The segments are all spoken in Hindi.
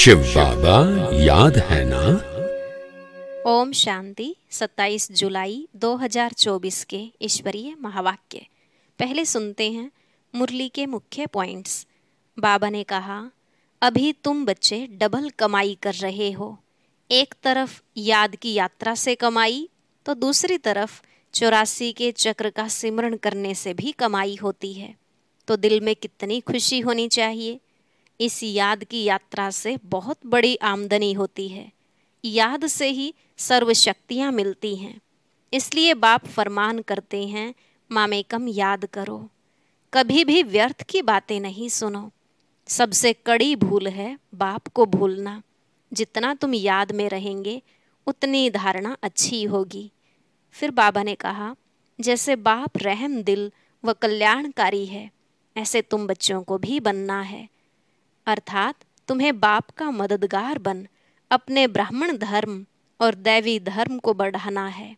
शिव बाबा याद है ना ओम शांति 27 जुलाई 2024 के ईश्वरीय महावाक्य पहले सुनते हैं मुरली के मुख्य पॉइंट्स बाबा ने कहा अभी तुम बच्चे डबल कमाई कर रहे हो एक तरफ याद की यात्रा से कमाई तो दूसरी तरफ चौरासी के चक्र का सिमरण करने से भी कमाई होती है तो दिल में कितनी खुशी होनी चाहिए इस याद की यात्रा से बहुत बड़ी आमदनी होती है याद से ही सर्वशक्तियाँ मिलती हैं इसलिए बाप फरमान करते हैं मामे कम याद करो कभी भी व्यर्थ की बातें नहीं सुनो सबसे कड़ी भूल है बाप को भूलना जितना तुम याद में रहेंगे उतनी धारणा अच्छी होगी फिर बाबा ने कहा जैसे बाप रहम दिल व कल्याणकारी है ऐसे तुम बच्चों को भी बनना है अर्थात तुम्हें बाप का मददगार बन अपने ब्राह्मण धर्म और दैवी धर्म को बढ़ाना है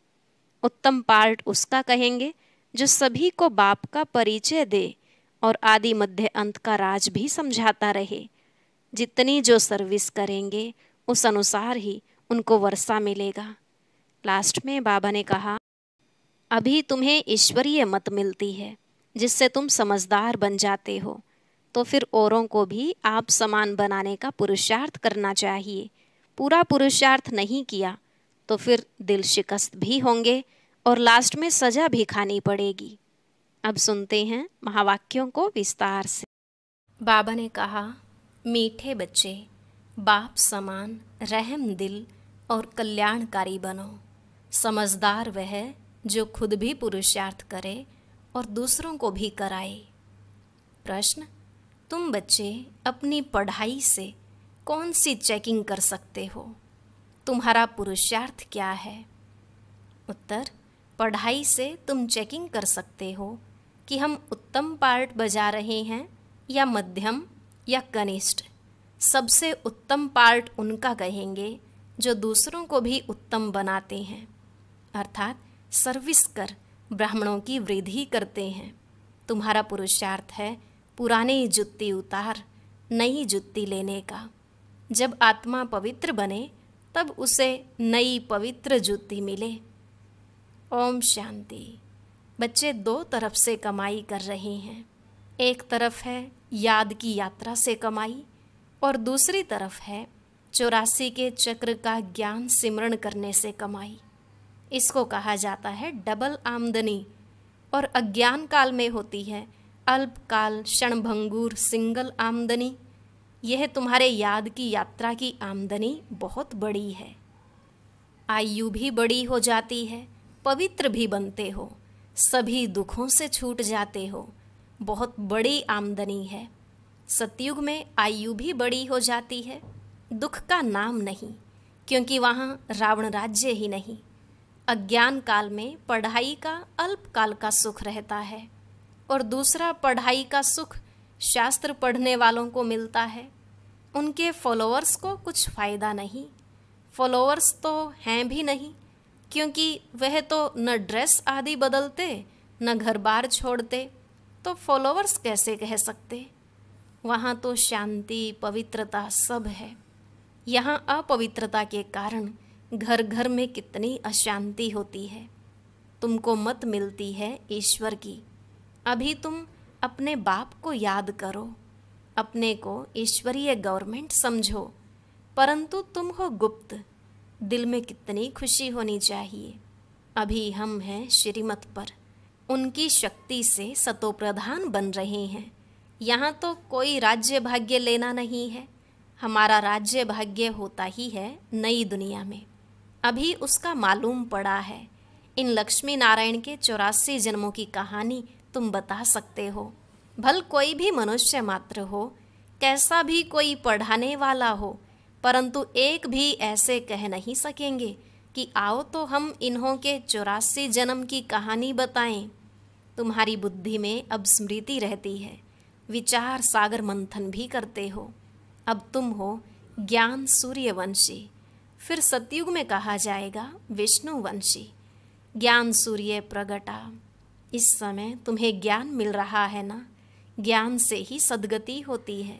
उत्तम पार्ट उसका कहेंगे जो सभी को बाप का परिचय दे और आदि मध्य अंत का राज भी समझाता रहे जितनी जो सर्विस करेंगे उस अनुसार ही उनको वर्षा मिलेगा लास्ट में बाबा ने कहा अभी तुम्हें ईश्वरीय मत मिलती है जिससे तुम समझदार बन जाते हो तो फिर औरों को भी आप समान बनाने का पुरुषार्थ करना चाहिए पूरा पुरुषार्थ नहीं किया तो फिर दिल शिकस्त भी होंगे और लास्ट में सजा भी खानी पड़ेगी अब सुनते हैं महावाक्यों को विस्तार से बाबा ने कहा मीठे बच्चे बाप समान रहम दिल और कल्याणकारी बनो समझदार वह जो खुद भी पुरुषार्थ करे और दूसरों को भी कराए प्रश्न तुम बच्चे अपनी पढ़ाई से कौन सी चेकिंग कर सकते हो तुम्हारा पुरुषार्थ क्या है उत्तर पढ़ाई से तुम चेकिंग कर सकते हो कि हम उत्तम पार्ट बजा रहे हैं या मध्यम या कनिष्ठ सबसे उत्तम पार्ट उनका कहेंगे जो दूसरों को भी उत्तम बनाते हैं अर्थात सर्विस कर ब्राह्मणों की वृद्धि करते हैं तुम्हारा पुरुषार्थ है पुरानी जुत्ती उतार नई जुत्ती लेने का जब आत्मा पवित्र बने तब उसे नई पवित्र जुत्ती मिले ओम शांति बच्चे दो तरफ से कमाई कर रहे हैं एक तरफ है याद की यात्रा से कमाई और दूसरी तरफ है चौरासी के चक्र का ज्ञान सिमरण करने से कमाई इसको कहा जाता है डबल आमदनी और अज्ञान काल में होती है अल्पकाल भंगूर सिंगल आमदनी यह तुम्हारे याद की यात्रा की आमदनी बहुत बड़ी है आयु भी बड़ी हो जाती है पवित्र भी बनते हो सभी दुखों से छूट जाते हो बहुत बड़ी आमदनी है सतयुग में आयु भी बड़ी हो जाती है दुख का नाम नहीं क्योंकि वहाँ रावण राज्य ही नहीं अज्ञान काल में पढ़ाई का अल्पकाल का सुख रहता है और दूसरा पढ़ाई का सुख शास्त्र पढ़ने वालों को मिलता है उनके फॉलोअर्स को कुछ फ़ायदा नहीं फॉलोअर्स तो हैं भी नहीं क्योंकि वह तो न ड्रेस आदि बदलते न घर बार छोड़ते तो फॉलोअर्स कैसे कह सकते वहाँ तो शांति पवित्रता सब है यहाँ अपवित्रता के कारण घर घर में कितनी अशांति होती है तुमको मत मिलती है ईश्वर की अभी तुम अपने बाप को याद करो अपने को ईश्वरीय गवर्नमेंट समझो परंतु तुम हो गुप्त दिल में कितनी खुशी होनी चाहिए अभी हम हैं श्रीमत पर उनकी शक्ति से सतोप्रधान बन रहे हैं यहाँ तो कोई राज्य भाग्य लेना नहीं है हमारा राज्य भाग्य होता ही है नई दुनिया में अभी उसका मालूम पड़ा है इन लक्ष्मी नारायण के चौरासी जन्मों की कहानी तुम बता सकते हो भल कोई भी मनुष्य मात्र हो कैसा भी कोई पढ़ाने वाला हो परंतु एक भी ऐसे कह नहीं सकेंगे कि आओ तो हम इन्हों के चौरासी जन्म की कहानी बताएं तुम्हारी बुद्धि में अब स्मृति रहती है विचार सागर मंथन भी करते हो अब तुम हो ज्ञान सूर्यवंशी फिर सतयुग में कहा जाएगा विष्णुवंशी ज्ञान सूर्य प्रगटा इस समय तुम्हें ज्ञान मिल रहा है ना ज्ञान से ही सदगति होती है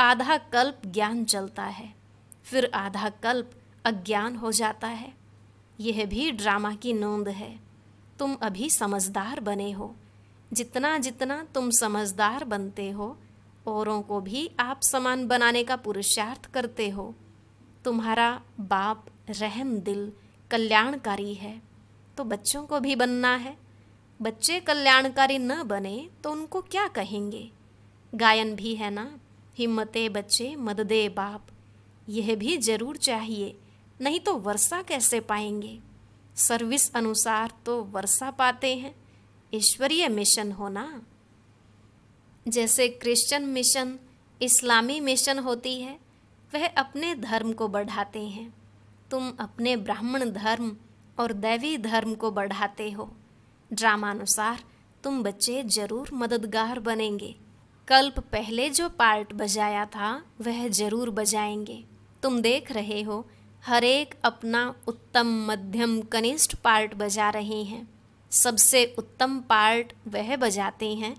आधा कल्प ज्ञान चलता है फिर आधा कल्प अज्ञान हो जाता है यह भी ड्रामा की नोंद है तुम अभी समझदार बने हो जितना जितना तुम समझदार बनते हो औरों को भी आप समान बनाने का पुरुषार्थ करते हो तुम्हारा बाप रहम दिल कल्याणकारी है तो बच्चों को भी बनना है बच्चे कल्याणकारी न बने तो उनको क्या कहेंगे गायन भी है ना हिम्मते बच्चे मददे बाप यह भी जरूर चाहिए नहीं तो वर्षा कैसे पाएंगे सर्विस अनुसार तो वर्षा पाते हैं ईश्वरीय मिशन हो ना जैसे क्रिश्चियन मिशन इस्लामी मिशन होती है वह अपने धर्म को बढ़ाते हैं तुम अपने ब्राह्मण धर्म और दैवी धर्म को बढ़ाते हो ड्रामानुसार तुम बच्चे जरूर मददगार बनेंगे कल्प पहले जो पार्ट बजाया था वह जरूर बजाएंगे तुम देख रहे हो हरेक अपना उत्तम मध्यम कनिष्ठ पार्ट बजा रहे हैं सबसे उत्तम पार्ट वह बजाते हैं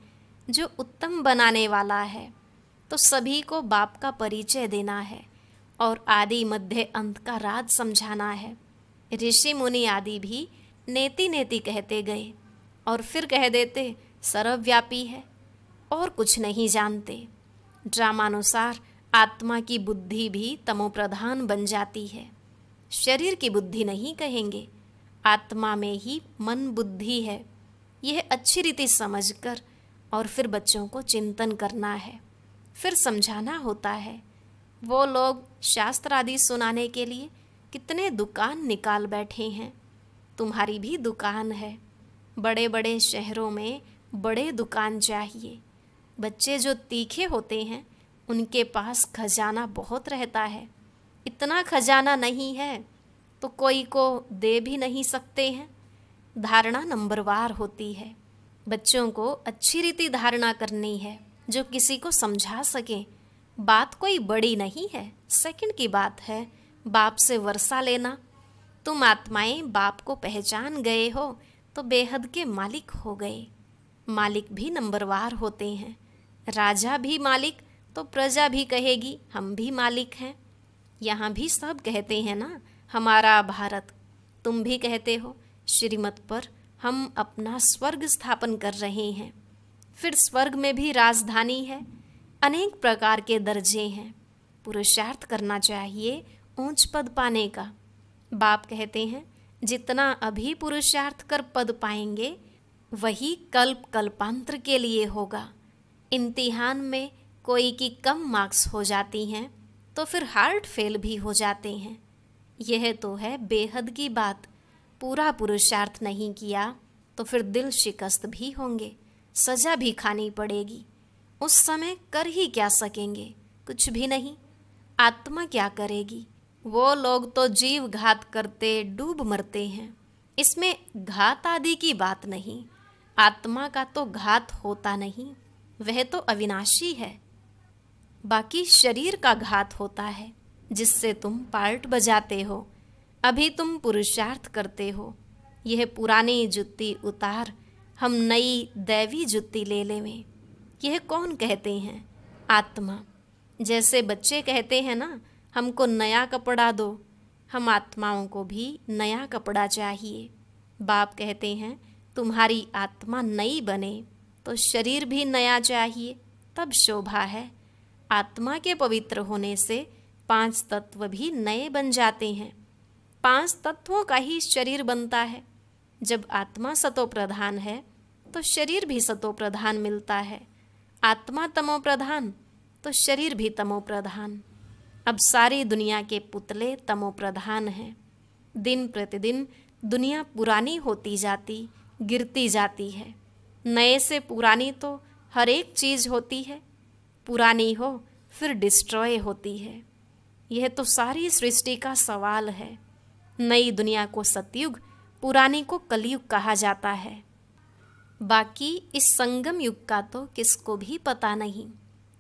जो उत्तम बनाने वाला है तो सभी को बाप का परिचय देना है और आदि मध्य अंत का राज समझाना है ऋषि मुनि आदि भी नेति नेति कहते गए और फिर कह देते सर्वव्यापी है और कुछ नहीं जानते ड्रामानुसार आत्मा की बुद्धि भी तमोप्रधान बन जाती है शरीर की बुद्धि नहीं कहेंगे आत्मा में ही मन बुद्धि है यह अच्छी रीति समझकर और फिर बच्चों को चिंतन करना है फिर समझाना होता है वो लोग शास्त्र आदि सुनाने के लिए कितने दुकान निकाल बैठे हैं तुम्हारी भी दुकान है बड़े बड़े शहरों में बड़े दुकान चाहिए बच्चे जो तीखे होते हैं उनके पास खजाना बहुत रहता है इतना खजाना नहीं है तो कोई को दे भी नहीं सकते हैं धारणा नंबरवार होती है बच्चों को अच्छी रीति धारणा करनी है जो किसी को समझा सकें बात कोई बड़ी नहीं है सेकंड की बात है बाप से वर्षा लेना तुम आत्माएं बाप को पहचान गए हो तो बेहद के मालिक हो गए मालिक भी नंबरवार होते हैं राजा भी मालिक तो प्रजा भी कहेगी हम भी मालिक हैं यहाँ भी सब कहते हैं ना हमारा भारत तुम भी कहते हो श्रीमत पर हम अपना स्वर्ग स्थापन कर रहे हैं फिर स्वर्ग में भी राजधानी है अनेक प्रकार के दर्जे हैं पुरुषार्थ करना चाहिए ऊंच पद पाने का बाप कहते हैं जितना अभी पुरुषार्थ कर पद पाएंगे वही कल्प कल्पांतर के लिए होगा इम्तिहान में कोई की कम मार्क्स हो जाती हैं तो फिर हार्ट फेल भी हो जाते हैं यह तो है बेहद की बात पूरा पुरुषार्थ नहीं किया तो फिर दिल शिकस्त भी होंगे सजा भी खानी पड़ेगी उस समय कर ही क्या सकेंगे कुछ भी नहीं आत्मा क्या करेगी वो लोग तो जीव घात करते डूब मरते हैं इसमें घात आदि की बात नहीं आत्मा का तो घात होता नहीं वह तो अविनाशी है बाकी शरीर का घात होता है जिससे तुम पार्ट बजाते हो अभी तुम पुरुषार्थ करते हो यह पुरानी जुत्ती उतार हम नई दैवी जुत्ती ले लेवें यह कौन कहते हैं आत्मा जैसे बच्चे कहते हैं ना हमको नया कपड़ा दो हम आत्माओं को भी नया कपड़ा चाहिए बाप कहते हैं तुम्हारी आत्मा नई बने तो शरीर भी नया चाहिए तब शोभा है आत्मा के पवित्र होने से पांच तत्व भी नए बन जाते हैं पांच तत्वों का ही शरीर बनता है जब आत्मा सतोप्रधान है तो शरीर भी सतोप्रधान मिलता है आत्मा तमोप्रधान तो शरीर भी तमोप्रधान अब सारी दुनिया के पुतले तमोप्रधान हैं दिन प्रतिदिन दुनिया पुरानी होती जाती गिरती जाती है नए से पुरानी तो हर एक चीज़ होती है पुरानी हो फिर डिस्ट्रॉय होती है यह तो सारी सृष्टि का सवाल है नई दुनिया को सतयुग पुरानी को कलयुग कहा जाता है बाकी इस संगम युग का तो किसको भी पता नहीं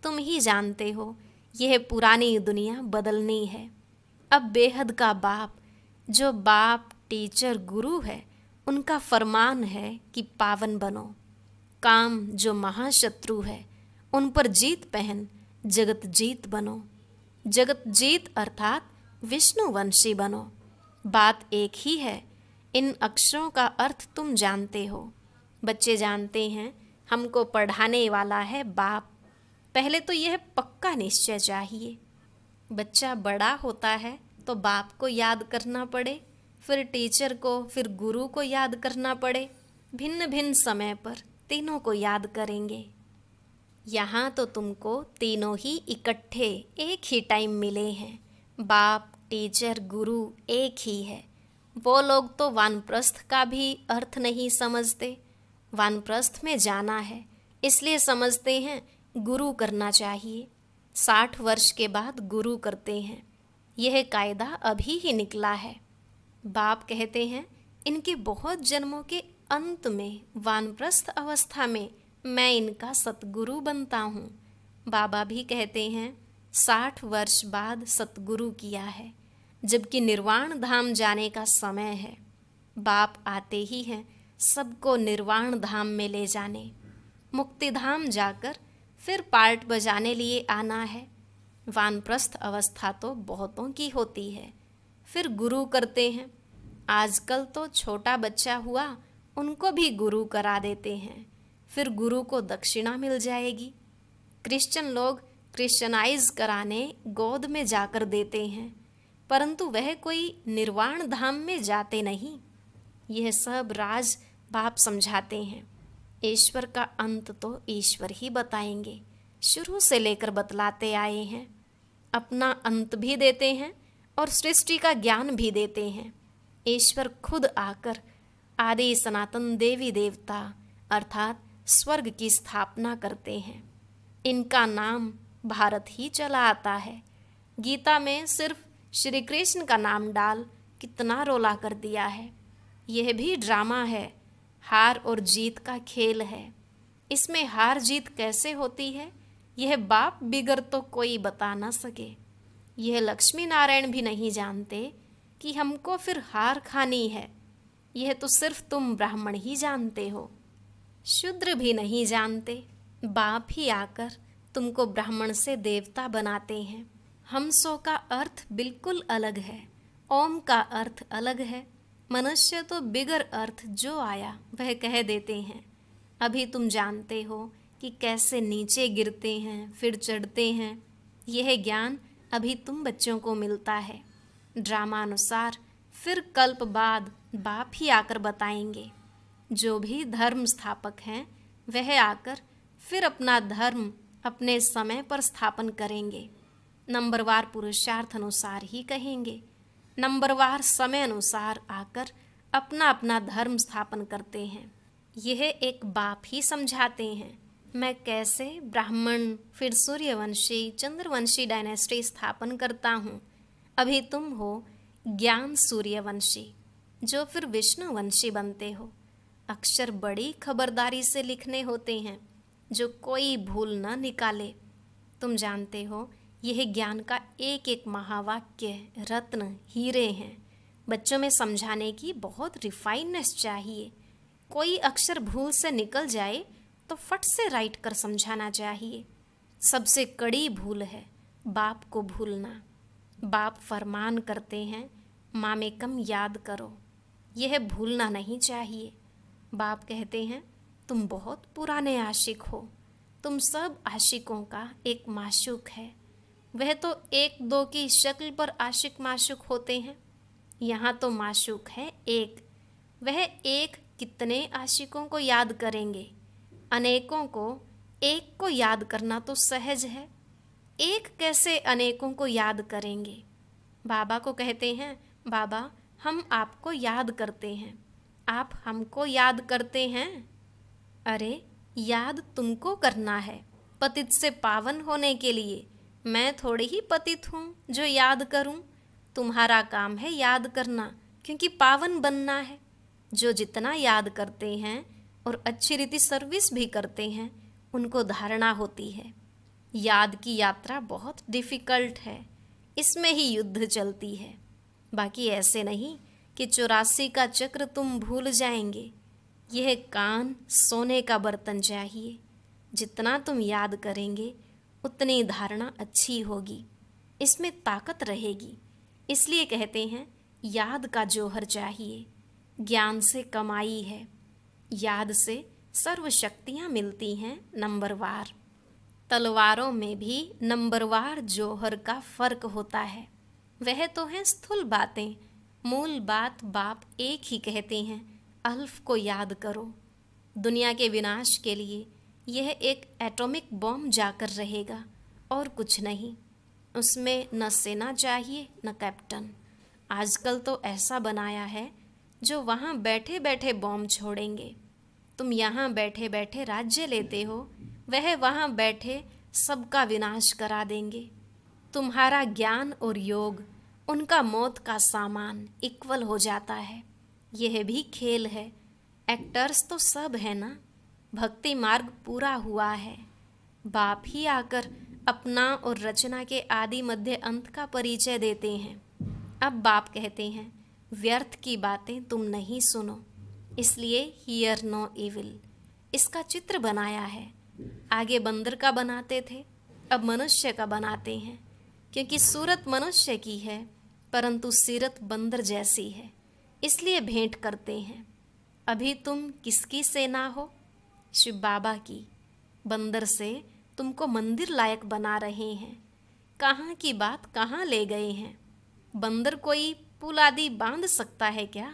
तुम ही जानते हो यह पुरानी दुनिया बदलनी है अब बेहद का बाप जो बाप टीचर गुरु है उनका फरमान है कि पावन बनो काम जो महाशत्रु है उन पर जीत पहन जगत जीत बनो जगत जीत अर्थात विष्णुवंशी बनो बात एक ही है इन अक्षरों का अर्थ तुम जानते हो बच्चे जानते हैं हमको पढ़ाने वाला है बाप पहले तो यह पक्का निश्चय चाहिए बच्चा बड़ा होता है तो बाप को याद करना पड़े फिर टीचर को फिर गुरु को याद करना पड़े भिन्न भिन्न समय पर तीनों को याद करेंगे यहाँ तो तुमको तीनों ही इकट्ठे एक ही टाइम मिले हैं बाप टीचर गुरु एक ही है वो लोग तो वानप्रस्थ का भी अर्थ नहीं समझते वानप्रस्थ में जाना है इसलिए समझते हैं गुरु करना चाहिए साठ वर्ष के बाद गुरु करते हैं यह कायदा अभी ही निकला है बाप कहते हैं इनके बहुत जन्मों के अंत में वानप्रस्थ अवस्था में मैं इनका सतगुरु बनता हूँ बाबा भी कहते हैं साठ वर्ष बाद सतगुरु किया है जबकि निर्वाण धाम जाने का समय है बाप आते ही हैं सबको निर्वाण धाम में ले जाने मुक्ति धाम जाकर फिर पार्ट बजाने लिए आना है वानप्रस्थ अवस्था तो बहुतों की होती है फिर गुरु करते हैं आजकल तो छोटा बच्चा हुआ उनको भी गुरु करा देते हैं फिर गुरु को दक्षिणा मिल जाएगी क्रिश्चियन लोग क्रिश्चनाइज कराने गोद में जाकर देते हैं परंतु वह कोई निर्वाण धाम में जाते नहीं यह सब राज बाप समझाते हैं ईश्वर का अंत तो ईश्वर ही बताएंगे शुरू से लेकर बतलाते आए हैं अपना अंत भी देते हैं और सृष्टि का ज्ञान भी देते हैं ईश्वर खुद आकर आदि सनातन देवी देवता अर्थात स्वर्ग की स्थापना करते हैं इनका नाम भारत ही चला आता है गीता में सिर्फ श्री कृष्ण का नाम डाल कितना रोला कर दिया है यह भी ड्रामा है हार और जीत का खेल है इसमें हार जीत कैसे होती है यह बाप बिगर तो कोई बता ना सके यह लक्ष्मी नारायण भी नहीं जानते कि हमको फिर हार खानी है यह तो सिर्फ तुम ब्राह्मण ही जानते हो शूद्र भी नहीं जानते बाप ही आकर तुमको ब्राह्मण से देवता बनाते हैं हमसो का अर्थ बिल्कुल अलग है ओम का अर्थ अलग है मनुष्य तो बिगर अर्थ जो आया वह कह देते हैं अभी तुम जानते हो कि कैसे नीचे गिरते हैं फिर चढ़ते हैं यह ज्ञान अभी तुम बच्चों को मिलता है ड्रामानुसार फिर कल्प बाद बाप ही आकर बताएंगे जो भी धर्म स्थापक हैं वह आकर फिर अपना धर्म अपने समय पर स्थापन करेंगे नंबरवार पुरुषार्थ अनुसार ही कहेंगे नंबरवार समय अनुसार आकर अपना अपना धर्म स्थापन करते हैं यह एक बाप ही समझाते हैं मैं कैसे ब्राह्मण फिर सूर्यवंशी चंद्रवंशी डायनेस्टी स्थापन करता हूँ अभी तुम हो ज्ञान सूर्यवंशी जो फिर विष्णुवंशी बनते हो अक्षर बड़ी खबरदारी से लिखने होते हैं जो कोई भूल न निकाले तुम जानते हो यह ज्ञान का एक एक महावाक्य रत्न हीरे हैं बच्चों में समझाने की बहुत रिफाइननेस चाहिए कोई अक्षर भूल से निकल जाए तो फट से राइट कर समझाना चाहिए सबसे कड़ी भूल है बाप को भूलना बाप फरमान करते हैं माँ में कम याद करो यह भूलना नहीं चाहिए बाप कहते हैं तुम बहुत पुराने आशिक हो तुम सब आशिकों का एक माशुक है वह तो एक दो की शक्ल पर आशिक माशुक होते हैं यहाँ तो माशुक है एक वह एक कितने आशिकों को याद करेंगे अनेकों को एक को याद करना तो सहज है एक कैसे अनेकों को याद करेंगे बाबा को कहते हैं बाबा हम आपको याद करते हैं आप हमको याद करते हैं अरे याद तुमको करना है पतित से पावन होने के लिए मैं थोड़ी ही पतित हूँ जो याद करूँ तुम्हारा काम है याद करना क्योंकि पावन बनना है जो जितना याद करते हैं और अच्छी रीति सर्विस भी करते हैं उनको धारणा होती है याद की यात्रा बहुत डिफ़िकल्ट है इसमें ही युद्ध चलती है बाकी ऐसे नहीं कि चौरासी का चक्र तुम भूल जाएंगे यह कान सोने का बर्तन चाहिए जितना तुम याद करेंगे उतनी धारणा अच्छी होगी इसमें ताकत रहेगी इसलिए कहते हैं याद का जोहर चाहिए ज्ञान से कमाई है याद से सर्वशक्तियाँ मिलती हैं नंबरवार तलवारों में भी नंबरवार जोहर का फर्क होता है वह तो हैं स्थूल बातें मूल बात बाप एक ही कहते हैं अल्फ को याद करो दुनिया के विनाश के लिए यह एक एटॉमिक बॉम्ब जाकर रहेगा और कुछ नहीं उसमें न सेना चाहिए न कैप्टन आजकल तो ऐसा बनाया है जो वहाँ बैठे बैठे बम छोड़ेंगे तुम यहाँ बैठे बैठे राज्य लेते हो वह वहाँ बैठे सबका विनाश करा देंगे तुम्हारा ज्ञान और योग उनका मौत का सामान इक्वल हो जाता है यह भी खेल है एक्टर्स तो सब है ना भक्ति मार्ग पूरा हुआ है बाप ही आकर अपना और रचना के आदि मध्य अंत का परिचय देते हैं अब बाप कहते हैं व्यर्थ की बातें तुम नहीं सुनो इसलिए हियर नो इविल इसका चित्र बनाया है आगे बंदर का बनाते थे अब मनुष्य का बनाते हैं क्योंकि सूरत मनुष्य की है परंतु सीरत बंदर जैसी है इसलिए भेंट करते हैं अभी तुम किसकी सेना हो शिव बाबा की बंदर से तुमको मंदिर लायक बना रहे हैं कहाँ की बात कहाँ ले गए हैं बंदर कोई पुल आदि बांध सकता है क्या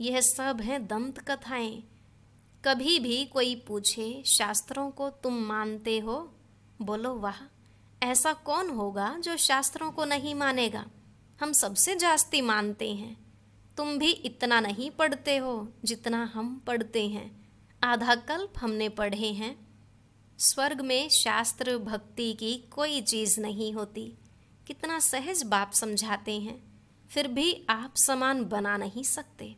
यह सब हैं दंत कथाएं कभी भी कोई पूछे शास्त्रों को तुम मानते हो बोलो वाह ऐसा कौन होगा जो शास्त्रों को नहीं मानेगा हम सबसे जास्ती मानते हैं तुम भी इतना नहीं पढ़ते हो जितना हम पढ़ते हैं आधा कल्प हमने पढ़े हैं स्वर्ग में शास्त्र भक्ति की कोई चीज़ नहीं होती कितना सहज बाप समझाते हैं फिर भी आप समान बना नहीं सकते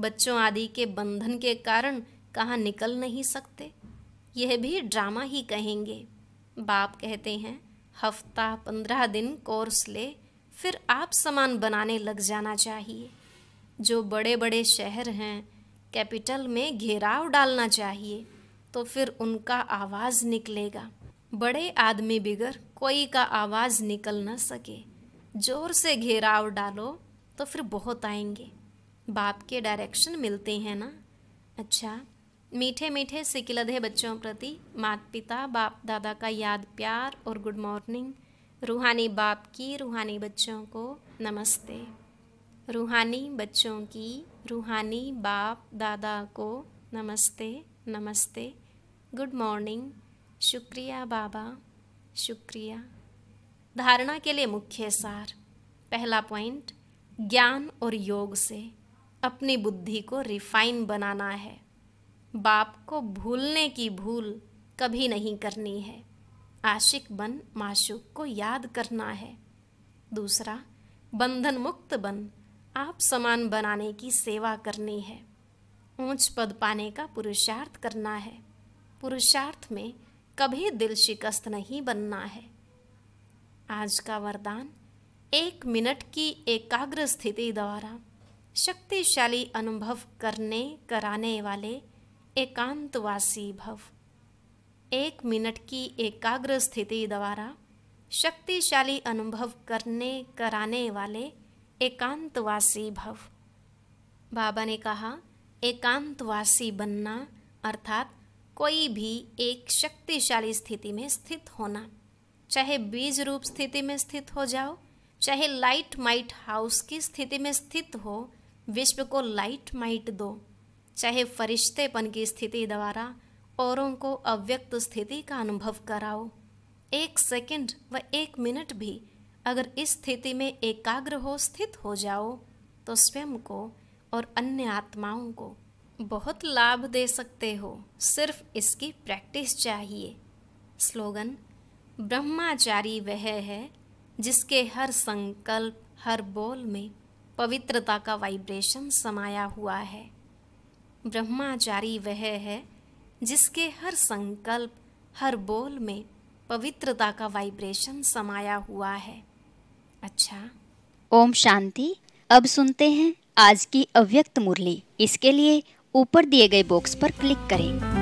बच्चों आदि के बंधन के कारण कहाँ निकल नहीं सकते यह भी ड्रामा ही कहेंगे बाप कहते हैं हफ्ता पंद्रह दिन कोर्स ले फिर आप समान बनाने लग जाना चाहिए जो बड़े बड़े शहर हैं कैपिटल में घेराव डालना चाहिए तो फिर उनका आवाज़ निकलेगा बड़े आदमी बिगर कोई का आवाज़ निकल ना सके ज़ोर से घेराव डालो तो फिर बहुत आएंगे बाप के डायरेक्शन मिलते हैं ना अच्छा मीठे मीठे सिकिलधे बच्चों प्रति माता पिता बाप दादा का याद प्यार और गुड मॉर्निंग रूहानी बाप की रूहानी बच्चों को नमस्ते रूहानी बच्चों की रूहानी बाप दादा को नमस्ते नमस्ते गुड मॉर्निंग शुक्रिया बाबा शुक्रिया धारणा के लिए मुख्य सार पहला पॉइंट ज्ञान और योग से अपनी बुद्धि को रिफाइन बनाना है बाप को भूलने की भूल कभी नहीं करनी है आशिक बन माशुक को याद करना है दूसरा बंधन मुक्त बन आप समान बनाने की सेवा करनी है ऊंच पद पाने का पुरुषार्थ करना है पुरुषार्थ में कभी दिल शिकस्त नहीं बनना है आज का वरदान एक मिनट की एकाग्र स्थिति द्वारा शक्तिशाली अनुभव करने कराने वाले एकांतवासी भव एक मिनट की एकाग्र स्थिति द्वारा शक्तिशाली अनुभव करने कराने वाले एकांतवासी भव बाबा ने कहा एकांतवासी बनना अर्थात कोई भी एक शक्तिशाली स्थिति में स्थित होना चाहे बीज रूप स्थिति में स्थित हो जाओ चाहे लाइट माइट हाउस की स्थिति में स्थित हो विश्व को लाइट माइट दो चाहे फरिश्तेपन की स्थिति द्वारा औरों को अव्यक्त स्थिति का अनुभव कराओ एक सेकंड व एक मिनट भी अगर इस स्थिति में एकाग्र हो स्थित हो जाओ तो स्वयं को और अन्य आत्माओं को बहुत लाभ दे सकते हो सिर्फ इसकी प्रैक्टिस चाहिए स्लोगन ब्रह्माचारी वह है जिसके हर संकल्प हर बोल में पवित्रता का वाइब्रेशन समाया हुआ है ब्रह्माचारी वह है जिसके हर संकल्प हर बोल में पवित्रता का वाइब्रेशन समाया हुआ है अच्छा ओम शांति अब सुनते हैं आज की अव्यक्त मुरली इसके लिए ऊपर दिए गए बॉक्स पर क्लिक करें